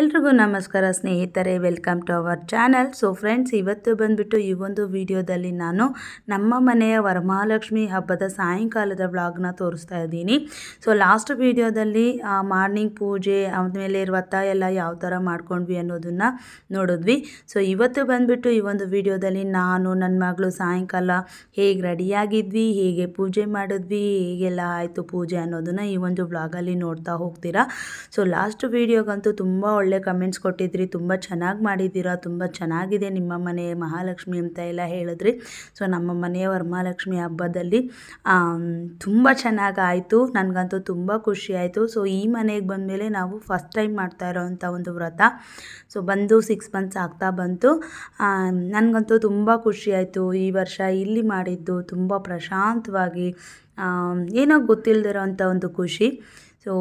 ಎಲ್ರಿಗೂ ನಮಸ್ಕಾರ ಸ್ನೇಹಿತರೆ welcome to our channel so friends ಇವತ್ತು ಬಂದ್ಬಿಟ್ಟು ಈ ಒಂದು ವಿಡಿಯೋದಲ್ಲಿ ನಾನು ನಮ್ಮ ಮನೆಯ ವರಮಹಾಲಕ್ಷ್ಮಿ ಹಬ್ಬದ ಸಾಯಂಕಾಲದ ವ್ಲಾಗ್ನ ತೋರಿಸ್ತಾ ಇದ್ದೀನಿ ಸೊ ಲಾಸ್ಟ್ ವಿಡಿಯೋದಲ್ಲಿ ಮಾರ್ನಿಂಗ್ ಪೂಜೆ ಆಮೇಲೆ ವ್ರತ ಎಲ್ಲ ಯಾವ ಥರ ಮಾಡ್ಕೊಂಡ್ವಿ ಅನ್ನೋದನ್ನು ನೋಡಿದ್ವಿ ಸೊ ಇವತ್ತು ಬಂದುಬಿಟ್ಟು ಈ ಒಂದು ವಿಡಿಯೋದಲ್ಲಿ ನಾನು ನನ್ನ ಮಗಳು ಸಾಯಂಕಾಲ ಹೇಗೆ ರೆಡಿಯಾಗಿದ್ವಿ ಹೇಗೆ ಪೂಜೆ ಮಾಡಿದ್ವಿ ಹೇಗೆಲ್ಲ ಆಯಿತು ಪೂಜೆ ಅನ್ನೋದನ್ನು ಈ ಒಂದು ವ್ಲಾಗಲ್ಲಿ ನೋಡ್ತಾ ಹೋಗ್ತೀರಾ ಸೊ ಲಾಸ್ಟ್ ವೀಡಿಯೋಗಂತೂ ತುಂಬ ಒಳ್ಳೆ ಕಮೆಂಟ್ಸ್ ಕೊಟ್ಟಿದ್ರಿ ತುಂಬ ಚೆನ್ನಾಗಿ ಮಾಡಿದ್ದೀರಾ ತುಂಬ ಚೆನ್ನಾಗಿದೆ ನಿಮ್ಮ ಮನೆ ಮಹಾಲಕ್ಷ್ಮಿ ಅಂತ ಎಲ್ಲ ಹೇಳಿದ್ರಿ ಸೊ ನಮ್ಮ ಮನೆಯ ವರಮಹಾಲಕ್ಷ್ಮಿ ಹಬ್ಬದಲ್ಲಿ ತುಂಬ ಚೆನ್ನಾಗಾಯಿತು ನನಗಂತೂ ತುಂಬ ಖುಷಿ ಆಯಿತು ಸೊ ಈ ಮನೆಗೆ ಬಂದಮೇಲೆ ನಾವು ಫಸ್ಟ್ ಟೈಮ್ ಮಾಡ್ತಾ ಇರೋವಂಥ ಒಂದು ವ್ರತ ಸೊ ಬಂದು ಸಿಕ್ಸ್ ಮಂತ್ಸ್ ಆಗ್ತಾ ಬಂತು ನನಗಂತೂ ತುಂಬ ಖುಷಿ ಆಯಿತು ಈ ವರ್ಷ ಇಲ್ಲಿ ಮಾಡಿದ್ದು ತುಂಬ ಪ್ರಶಾಂತವಾಗಿ ಏನೋ ಗೊತ್ತಿಲ್ಲದಿರೋ ಅಂಥ ಒಂದು ಖುಷಿ ಸೊ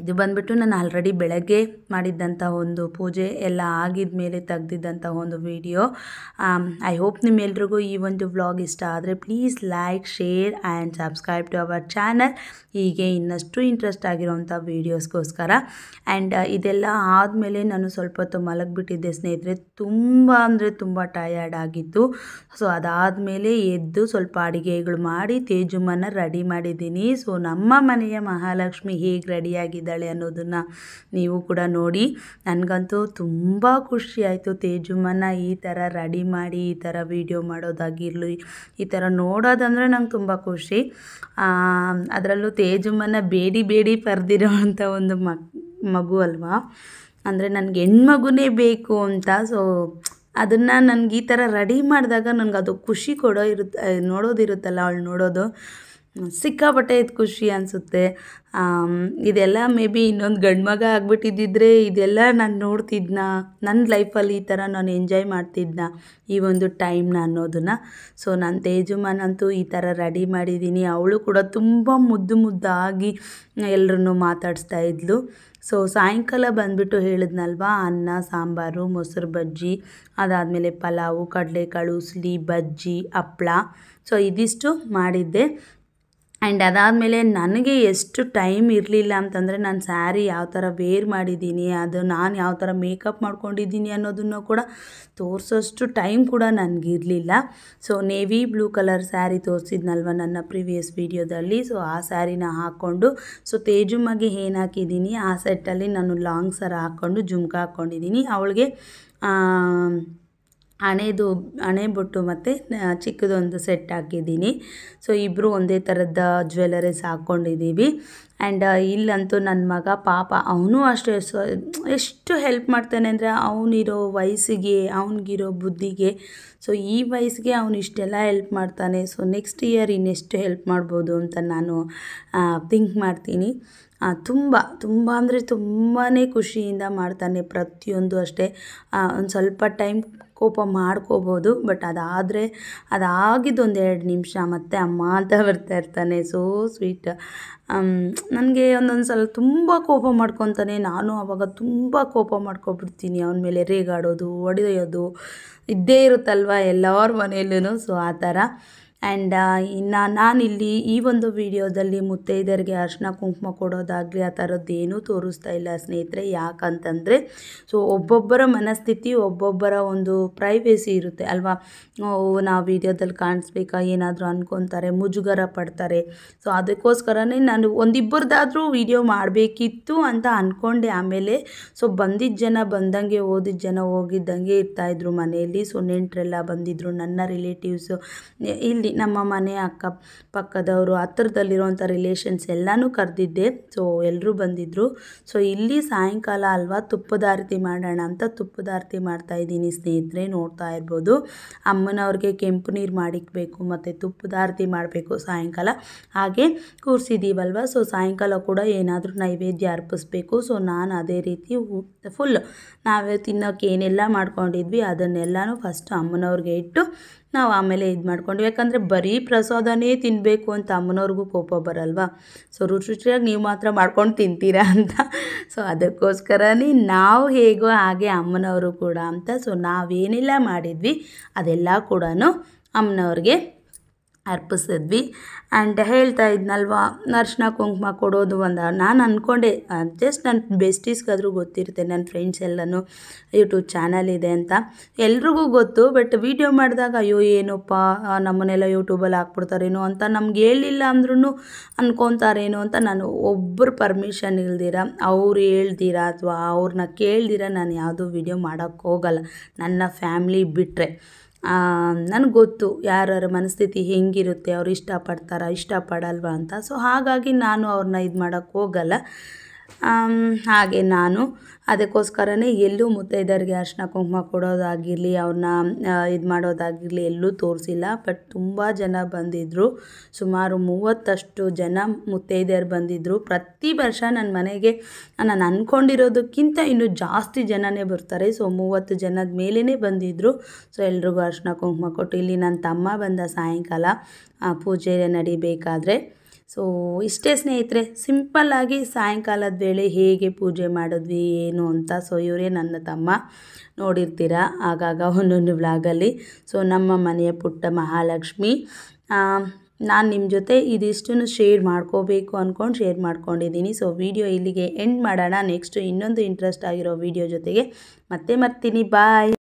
ಇದು ಬಂದ್ಬಿಟ್ಟು ನಾನು ಆಲ್ರೆಡಿ ಬೆಳಗ್ಗೆ ಮಾಡಿದ್ದಂಥ ಒಂದು ಪೂಜೆ ಎಲ್ಲ ಆಗಿದ ಮೇಲೆ ತೆಗ್ದಿದ್ದಂಥ ಒಂದು ವಿಡಿಯೋ ಐ ಹೋಪ್ ನಿಮ್ಮೆಲ್ರಿಗೂ ಈ ಒಂದು ವ್ಲಾಗ್ ಇಷ್ಟ ಆದರೆ please like share and subscribe to our channel ಹೀಗೆ ಇನ್ನಷ್ಟು ಇಂಟ್ರೆಸ್ಟ್ ಆಗಿರುವಂಥ ವೀಡಿಯೋಸ್ಗೋಸ್ಕರ ಆ್ಯಂಡ್ ಇದೆಲ್ಲ ಆದಮೇಲೆ ನಾನು ಸ್ವಲ್ಪ ಹೊತ್ತು ಮಲಗಿಬಿಟ್ಟಿದ್ದೆ ಸ್ನೇಹಿತರೆ ತುಂಬ ಅಂದರೆ ತುಂಬ ಟಯರ್ಡ್ ಆಗಿತ್ತು ಸೊ ಮೇಲೆ ಎದ್ದು ಸ್ವಲ್ಪ ಅಡುಗೆಗಳು ಮಾಡಿ ತೇಜುಮನ ರೆಡಿ ಮಾಡಿದ್ದೀನಿ ಸೊ ನಮ್ಮ ಮನೆಯ ಮಹಾಲಕ್ಷ್ಮಿ ಹೇಗೆ ರೆಡಿಯಾಗಿದೆ ಇದ್ದಾಳೆ ಅನ್ನೋದನ್ನ ನೀವು ಕೂಡ ನೋಡಿ ನನಗಂತೂ ತುಂಬ ಖುಷಿ ಆಯಿತು ತೇಜುಮ್ಮನ ಈ ಥರ ರೆಡಿ ಮಾಡಿ ಈ ಥರ ವೀಡಿಯೋ ಮಾಡೋದಾಗಿರಲಿ ಈ ಥರ ನೋಡೋದಂದರೆ ನಂಗೆ ತುಂಬ ಖುಷಿ ಅದರಲ್ಲೂ ತೇಜುಮ್ಮನ ಬೇಡಿ ಬೇಡಿ ಪರ್ದಿರೋ ಒಂದು ಮಗು ಅಲ್ವಾ ಅಂದರೆ ನನಗೆ ಹೆಣ್ಮಗುನೇ ಬೇಕು ಅಂತ ಸೊ ಅದನ್ನು ನನಗೆ ಈ ಥರ ರೆಡಿ ಮಾಡಿದಾಗ ನನಗೆ ಅದು ಖುಷಿ ಕೊಡೋ ಇರುತ್ತೆ ನೋಡೋದಿರುತ್ತಲ್ಲ ಅವಳು ನೋಡೋದು ಸಿಕ್ಕಾಪಟ್ಟೆ ಇದು ಖುಷಿ ಅನಿಸುತ್ತೆ ಇದೆಲ್ಲ ಮೇ ಬಿ ಇನ್ನೊಂದು ಗಂಡು ಮಗ ಆಗಿಬಿಟ್ಟಿದ್ದಿದ್ರೆ ಇದೆಲ್ಲ ನಾನು ನೋಡ್ತಿದ್ನ ನನ್ನ ಲೈಫಲ್ಲಿ ಈ ಥರ ನಾನು ಎಂಜಾಯ್ ಮಾಡ್ತಿದ್ನ ಈ ಒಂದು ಟೈಮ್ನ ಅನ್ನೋದನ್ನು ಸೊ ನಾನು ತೇಜುಮ್ಮನಂತೂ ಈ ಥರ ರೆಡಿ ಮಾಡಿದ್ದೀನಿ ಅವಳು ಕೂಡ ತುಂಬ ಮುದ್ದು ಮುದ್ದಾಗಿ ಎಲ್ಲರನ್ನೂ ಮಾತಾಡಿಸ್ತಾ ಇದ್ಲು ಸೊ ಸಾಯಂಕಾಲ ಬಂದುಬಿಟ್ಟು ಹೇಳಿದ್ನಲ್ವಾ ಅನ್ನ ಸಾಂಬಾರು ಮೊಸರು ಬಜ್ಜಿ ಅದಾದಮೇಲೆ ಪಲಾವು ಕಡಲೆಕಾಳು ಉಸ್ಲಿ ಬಜ್ಜಿ ಹಪ್ಪಳ ಸೊ ಇದಿಷ್ಟು ಮಾಡಿದ್ದೆ ಆ್ಯಂಡ್ ಅದಾದಮೇಲೆ ನನಗೆ ಎಷ್ಟು ಟೈಮ್ ಇರಲಿಲ್ಲ ಅಂತಂದರೆ ನಾನು ಸ್ಯಾರಿ ಯಾವ ಥರ ವೇರ್ ಮಾಡಿದ್ದೀನಿ ಅದು ನಾನು ಯಾವ ಥರ ಮೇಕಪ್ ಮಾಡ್ಕೊಂಡಿದ್ದೀನಿ ಅನ್ನೋದನ್ನು ಕೂಡ ತೋರಿಸೋಷ್ಟು ಟೈಮ್ ಕೂಡ ನನಗಿರಲಿಲ್ಲ so navy blue colour sari ತೋರಿಸಿದ್ನಲ್ವ ನನ್ನ ಪ್ರಿವಿಯಸ್ ವೀಡಿಯೋದಲ್ಲಿ ಸೊ ಆ ಸ್ಯಾರಿನ ಹಾಕ್ಕೊಂಡು ಸೊ ತೇಜುಮ್ಮಗೆ ಏನು ಹಾಕಿದ್ದೀನಿ ಆ ಸೆಟ್ಟಲ್ಲಿ ನಾನು ಲಾಂಗ್ ಸರ ಹಾಕ್ಕೊಂಡು ಜುಮ್ಕ ಹಾಕ್ಕೊಂಡಿದ್ದೀನಿ ಅವಳಿಗೆ ಹಣೆದು ಹಣೆ ಬೊಟ್ಟು ಮತ್ತು ಚಿಕ್ಕದೊಂದು ಸೆಟ್ ಹಾಕಿದ್ದೀನಿ ಸೊ ಇಬ್ಬರು ಒಂದೇ ಥರದ ಜ್ಯುವೆಲರೀಸ್ ಹಾಕ್ಕೊಂಡಿದ್ದೀವಿ ಆ್ಯಂಡ್ ಇಲ್ಲಂತೂ ನನ್ನ ಮಗ ಪಾಪ ಅವನು ಅಷ್ಟೇ ಸೊ ಎಷ್ಟು ಹೆಲ್ಪ್ ಮಾಡ್ತಾನೆ ಅಂದರೆ ಅವನಿರೋ ವಯಸ್ಸಿಗೆ ಅವನಿಗಿರೋ ಬುದ್ಧಿಗೆ ಸೊ ಈ ವಯಸ್ಸಿಗೆ ಅವನು ಇಷ್ಟೆಲ್ಲ ಹೆಲ್ಪ್ ಮಾಡ್ತಾನೆ ಸೊ ನೆಕ್ಸ್ಟ್ ಇಯರ್ ಇನ್ನೆಷ್ಟು ಹೆಲ್ಪ್ ಮಾಡ್ಬೋದು ಅಂತ ನಾನು ಥಿಂಕ್ ಮಾಡ್ತೀನಿ ತುಂಬ ತುಂಬ ಅಂದರೆ ತುಂಬಾ ಖುಷಿಯಿಂದ ಮಾಡ್ತಾನೆ ಪ್ರತಿಯೊಂದು ಅಷ್ಟೇ ಒಂದು ಸ್ವಲ್ಪ ಟೈಮ್ ಕೋಪ ಮಾಡ್ಕೋಬೋದು ಬಟ್ ಅದಾದರೆ ಅದಾಗಿದ್ದು ಒಂದು ಎರಡು ನಿಮಿಷ ಮತ್ತೆ ಅಮ್ಮ ಅಂತ ಬರ್ತಾ ಇರ್ತಾನೆ ಸೋ ಸ್ವೀಟ್ ನನಗೆ ಒಂದೊಂದು ಸಲ ತುಂಬ ಕೋಪ ಮಾಡ್ಕೊತಾನೆ ನಾನು ಆವಾಗ ತುಂಬ ಕೋಪ ಮಾಡ್ಕೊಬಿಡ್ತೀನಿ ಅವನ ಮೇಲೆ ರೇಗಾಡೋದು ಹೊಡೆಯೋದು ಇದ್ದೇ ಇರುತ್ತಲ್ವ ಎಲ್ಲರ ಮನೆಯಲ್ಲೂ ಸೊ ಆ ಥರ ಆ್ಯಂಡ್ uh, ಇನ್ನು ನಾನಿಲ್ಲಿ ಈ ಒಂದು ವಿಡಿಯೋದಲ್ಲಿ ಮುತ್ತೈದೆಯರಿಗೆ ಅರ್ಶಿನ ಕುಂಕುಮ ಕೊಡೋದಾಗಲಿ ಆ ಥರದ್ದೇನೂ ತೋರಿಸ್ತಾ ಇಲ್ಲ ಸ್ನೇಹಿತರೆ ಯಾಕಂತಂದರೆ ಸೊ ಒಬ್ಬೊಬ್ಬರ ಮನಸ್ಥಿತಿ ಒಬ್ಬೊಬ್ಬರ ಒಂದು ಪ್ರೈವೇಸಿ ಇರುತ್ತೆ ಅಲ್ವಾ ನಾವು ವಿಡಿಯೋದಲ್ಲಿ ಕಾಣಿಸ್ಬೇಕಾ ಏನಾದರೂ ಅಂದ್ಕೊತಾರೆ ಮುಜುಗರ ಪಡ್ತಾರೆ ಸೊ ಅದಕ್ಕೋಸ್ಕರನೇ ನಾನು ಒಂದಿಬ್ಬರದಾದರೂ ವಿಡಿಯೋ ಮಾಡಬೇಕಿತ್ತು ಅಂತ ಅಂದ್ಕೊಂಡೆ ಆಮೇಲೆ ಸೊ ಬಂದಿದ್ದ ಜನ ಬಂದಂಗೆ ಓದಿದ ಜನ ಹೋಗಿದ್ದಂಗೆ ಇರ್ತಾಯಿದ್ರು ಮನೆಯಲ್ಲಿ ಸೊ ನೆಂಟರೆಲ್ಲ ಬಂದಿದ್ದರು ನನ್ನ ರಿಲೇಟಿವ್ಸು ಇಲ್ಲಿ ನಮ್ಮ ಮನೆ ಅಕ್ಕ ಪಕ್ಕದವರು ಹತ್ರದಲ್ಲಿರುವಂಥ ರಿಲೇಷನ್ಸ್ ಎಲ್ಲನೂ ಕರೆದಿದ್ದೆ ಸೊ ಎಲ್ಲರೂ ಬಂದಿದ್ದರು ಸೊ ಇಲ್ಲಿ ಸಾಯಂಕಾಲ ಅಲ್ವಾ ತುಪ್ಪದಾರತಿ ಮಾಡೋಣ ಅಂತ ತುಪ್ಪದಾರತಿ ಮಾಡ್ತಾ ಮಾಡ್ತಾಯಿದ್ದೀನಿ ಸ್ನೇಹಿತರೆ ನೋಡ್ತಾ ಇರ್ಬೋದು ಅಮ್ಮನವ್ರಿಗೆ ಕೆಂಪು ನೀರು ಮಾಡಿಕ್ಬೇಕು ಮತ್ತು ತುಪ್ಪದಾರತಿ ಮಾಡಬೇಕು ಸಾಯಂಕಾಲ ಹಾಗೆ ಕೂರಿಸಿದ್ದೀವಲ್ವ ಸೊ ಸಾಯಂಕಾಲ ಕೂಡ ಏನಾದರೂ ನೈವೇದ್ಯ ಅರ್ಪಿಸ್ಬೇಕು ಸೊ ನಾನು ಅದೇ ರೀತಿ ಫುಲ್ ನಾವೇ ತಿನ್ನೋಕೆ ಏನೆಲ್ಲ ಮಾಡ್ಕೊಂಡಿದ್ವಿ ಅದನ್ನೆಲ್ಲನೂ ಫಸ್ಟ್ ಅಮ್ಮನವ್ರಿಗೆ ಇಟ್ಟು ನಾವು ಆಮೇಲೆ ಇದು ಮಾಡ್ಕೊಂಡು ಯಾಕಂದರೆ ಬರೀ ಪ್ರಸಾದನೇ ತಿನ್ನಬೇಕು ಅಂತ ಅಮ್ಮನವ್ರಿಗೂ ಕೋಪ ಬರಲ್ವಾ ಸೊ ರುಚಿ ರುಚಿಯಾಗಿ ನೀವು ಮಾತ್ರ ಮಾಡ್ಕೊಂಡು ತಿಂತೀರಾ ಅಂತ ಸೊ ಅದಕ್ಕೋಸ್ಕರನೇ ನಾವು ಹೇಗೋ ಹಾಗೆ ಅಮ್ಮನವರು ಕೂಡ ಅಂತ ಸೊ ನಾವೇನೆಲ್ಲ ಮಾಡಿದ್ವಿ ಅದೆಲ್ಲ ಕೂಡ ಅಮ್ಮನವ್ರಿಗೆ ಅರ್ಪಿಸಿದ್ವಿ ಆ್ಯಂಡ್ ಹೇಳ್ತಾ ಇದ್ನಲ್ವ ಅರ್ಶಿನ ಕುಂಕುಮ ಕೊಡೋದು ಒಂದು ನಾನು ಅಂದ್ಕೊಂಡೆ ಜಸ್ಟ್ ನನ್ನ ಬೆಸ್ಟೀಸ್ಗಾದರೂ ಗೊತ್ತಿರುತ್ತೆ ನನ್ನ ಫ್ರೆಂಡ್ಸ್ ಎಲ್ಲನೂ ಯೂಟ್ಯೂಬ್ ಚಾನಲ್ ಇದೆ ಅಂತ ಎಲ್ರಿಗೂ ಗೊತ್ತು ಬಟ್ ವೀಡಿಯೋ ಮಾಡಿದಾಗ ಅಯ್ಯೋ ಏನಪ್ಪ ನಮ್ಮನ್ನೆಲ್ಲ ಯೂಟ್ಯೂಬಲ್ಲಿ ಹಾಕ್ಬಿಡ್ತಾರೇನೋ ಅಂತ ನಮ್ಗೆ ಹೇಳಿಲ್ಲ ಅಂದ್ರೂ ಅಂದ್ಕೊತಾರೇನೋ ಅಂತ ನಾನು ಒಬ್ಬರು ಪರ್ಮಿಷನ್ ಇಲ್ದಿರ ಅವ್ರು ಹೇಳ್ದಿರ ಅಥವಾ ಅವ್ರನ್ನ ಕೇಳ್ದಿರ ನಾನು ಯಾವುದೂ ವೀಡಿಯೋ ಮಾಡೋಕ್ಕೋಗಲ್ಲ ನನ್ನ ಫ್ಯಾಮ್ಲಿ ಬಿಟ್ಟರೆ ನನಗೆ ಗೊತ್ತು ಯಾರ್ಯಾರ ಮನಸ್ಥಿತಿ ಹೆಂಗಿರುತ್ತೆ ಅವ್ರು ಇಷ್ಟಪಡ್ತಾರಾ ಇಷ್ಟಪಡಲ್ವಾ ಅಂತ ಸೊ ಹಾಗಾಗಿ ನಾನು ಅವ್ರನ್ನ ಇದು ಮಾಡೋಕ್ಕೆ ಹೋಗಲ್ಲ ಹಾಗೆ ನಾನು ಅದಕ್ಕೋಸ್ಕರನೇ ಎಲ್ಲೂ ಮುತ್ತೈದೆಯರಿಗೆ ಅರಿಶಿನ ಕುಂಕುಮ ಕೊಡೋದಾಗಿರಲಿ ಅವ್ರನ್ನ ಇದು ಮಾಡೋದಾಗಿರಲಿ ಎಲ್ಲೂ ತೋರಿಸಿಲ್ಲ ಬಟ್ ತುಂಬ ಜನ ಬಂದಿದ್ದರು ಸುಮಾರು ಮೂವತ್ತಷ್ಟು ಜನ ಮುತ್ತೈದೆಯರು ಬಂದಿದ್ದರು ಪ್ರತಿ ವರ್ಷ ನನ್ನ ಮನೆಗೆ ನಾನು ಅಂದ್ಕೊಂಡಿರೋದಕ್ಕಿಂತ ಇನ್ನೂ ಜಾಸ್ತಿ ಜನನೇ ಬರ್ತಾರೆ ಸೊ ಮೂವತ್ತು ಜನದ ಮೇಲೇ ಬಂದಿದ್ದರು ಸೊ ಎಲ್ರಿಗೂ ಅರಿಶಿನ ಕುಂಕುಮ ಕೊಟ್ಟು ಇಲ್ಲಿ ನನ್ನ ತಮ್ಮ ಬಂದ ಸಾಯಂಕಾಲ ಪೂಜೆ ನಡಿಬೇಕಾದ್ರೆ ಸೊ ಇಷ್ಟೇ ಸ್ನೇಹಿತರೆ ಸಿಂಪಲ್ಲಾಗಿ ಸಾಯಂಕಾಲದ ವೇಳೆ ಹೇಗೆ ಪೂಜೆ ಮಾಡಿದ್ವಿ ಏನು ಅಂತ ಸೊ ಇವರೇ ನನ್ನ ತಮ್ಮ ನೋಡಿರ್ತೀರ ಆಗಾಗ ಒಂದೊಂದು ವ್ಲಾಗಲ್ಲಿ ಸೊ ನಮ್ಮ ಮನೆಯ ಪುಟ್ಟ ಮಹಾಲಕ್ಷ್ಮಿ ನಾನು ನಿಮ್ಮ ಜೊತೆ ಇದಿಷ್ಟನ್ನು ಶೇರ್ ಮಾಡ್ಕೋಬೇಕು ಅಂದ್ಕೊಂಡು ಶೇರ್ ಮಾಡ್ಕೊಂಡಿದ್ದೀನಿ ಸೊ ವಿಡಿಯೋ ಇಲ್ಲಿಗೆ ಎಂಡ್ ಮಾಡೋಣ ನೆಕ್ಸ್ಟು ಇನ್ನೊಂದು ಇಂಟ್ರೆಸ್ಟ್ ಆಗಿರೋ ವಿಡಿಯೋ ಜೊತೆಗೆ ಮತ್ತೆ ಮರ್ತೀನಿ ಬಾಯ್